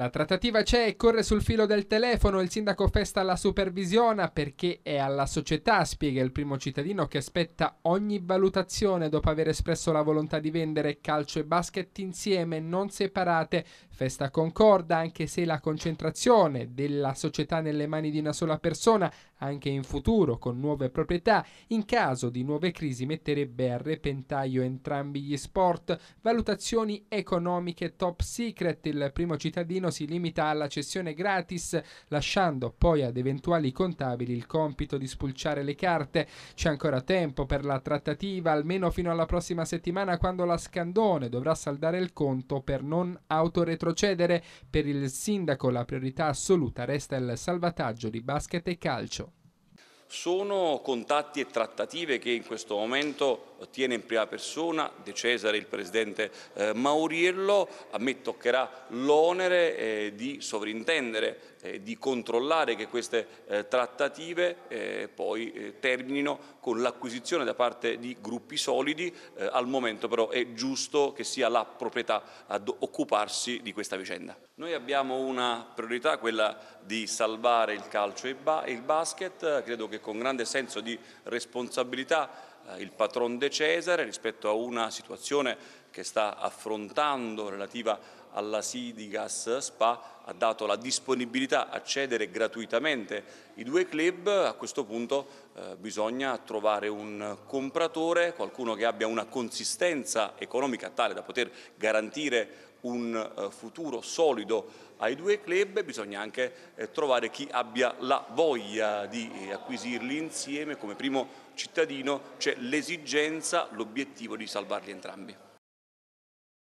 La trattativa c'è e corre sul filo del telefono, il sindaco festa la supervisiona perché è alla società, spiega il primo cittadino che aspetta ogni valutazione dopo aver espresso la volontà di vendere calcio e basket insieme, non separate. Festa concorda anche se la concentrazione della società nelle mani di una sola persona, anche in futuro con nuove proprietà, in caso di nuove crisi metterebbe a repentaglio entrambi gli sport. Valutazioni economiche top secret, il primo cittadino Torino si limita alla cessione gratis, lasciando poi ad eventuali contabili il compito di spulciare le carte. C'è ancora tempo per la trattativa, almeno fino alla prossima settimana quando la Scandone dovrà saldare il conto per non autoretrocedere. Per il sindaco la priorità assoluta resta il salvataggio di basket e calcio. Sono contatti e trattative che in questo momento tiene in prima persona De Cesare, il presidente eh, Mauriello, a me toccherà l'onere eh, di sovrintendere, eh, di controllare che queste eh, trattative eh, poi eh, terminino con l'acquisizione da parte di gruppi solidi, al momento però è giusto che sia la proprietà ad occuparsi di questa vicenda. Noi abbiamo una priorità, quella di salvare il calcio e il basket, credo che con grande senso di responsabilità eh, il patron De Cesare rispetto a una situazione che sta affrontando relativa alla Sidigas Spa ha dato la disponibilità a cedere gratuitamente i due club, a questo punto eh, bisogna trovare un compratore, qualcuno che abbia una consistenza economica tale da poter garantire un eh, futuro solido ai due club, bisogna anche eh, trovare chi abbia la voglia di eh, acquisirli insieme, come primo cittadino c'è l'esigenza, l'obiettivo di salvarli entrambi.